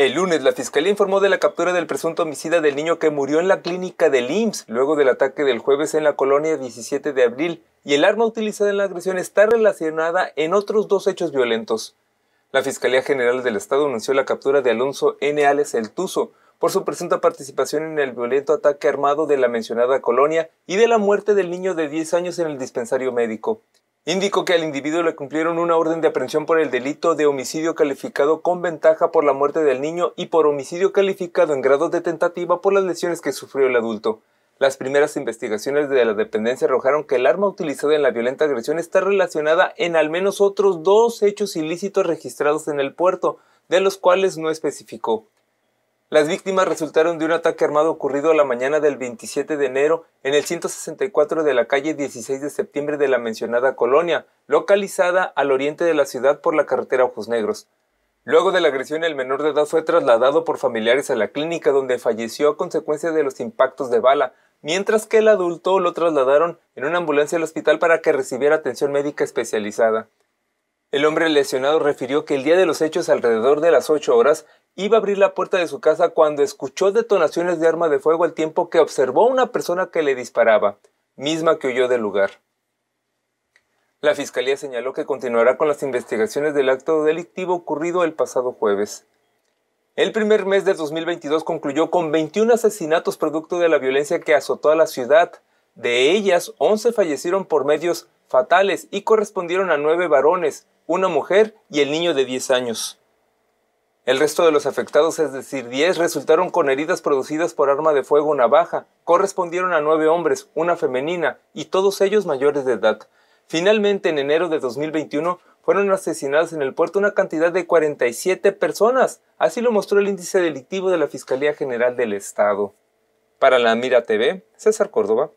El lunes, la fiscalía informó de la captura del presunto homicida del niño que murió en la clínica del IMSS luego del ataque del jueves en la colonia 17 de abril y el arma utilizada en la agresión está relacionada en otros dos hechos violentos. La Fiscalía General del Estado anunció la captura de Alonso N. Alex El Tuzo por su presunta participación en el violento ataque armado de la mencionada colonia y de la muerte del niño de 10 años en el dispensario médico indicó que al individuo le cumplieron una orden de aprehensión por el delito de homicidio calificado con ventaja por la muerte del niño y por homicidio calificado en grado de tentativa por las lesiones que sufrió el adulto. Las primeras investigaciones de la dependencia arrojaron que el arma utilizada en la violenta agresión está relacionada en al menos otros dos hechos ilícitos registrados en el puerto, de los cuales no especificó. Las víctimas resultaron de un ataque armado ocurrido a la mañana del 27 de enero en el 164 de la calle 16 de septiembre de la mencionada colonia, localizada al oriente de la ciudad por la carretera Ojos Negros. Luego de la agresión, el menor de edad fue trasladado por familiares a la clínica donde falleció a consecuencia de los impactos de bala, mientras que el adulto lo trasladaron en una ambulancia al hospital para que recibiera atención médica especializada. El hombre lesionado refirió que el día de los hechos, alrededor de las 8 horas, Iba a abrir la puerta de su casa cuando escuchó detonaciones de arma de fuego al tiempo que observó a una persona que le disparaba, misma que huyó del lugar. La Fiscalía señaló que continuará con las investigaciones del acto delictivo ocurrido el pasado jueves. El primer mes de 2022 concluyó con 21 asesinatos producto de la violencia que azotó a la ciudad. De ellas, 11 fallecieron por medios fatales y correspondieron a 9 varones, una mujer y el niño de 10 años. El resto de los afectados, es decir, 10, resultaron con heridas producidas por arma de fuego navaja. Correspondieron a nueve hombres, una femenina, y todos ellos mayores de edad. Finalmente, en enero de 2021, fueron asesinadas en el puerto una cantidad de 47 personas. Así lo mostró el índice delictivo de la Fiscalía General del Estado. Para la Mira TV, César Córdoba.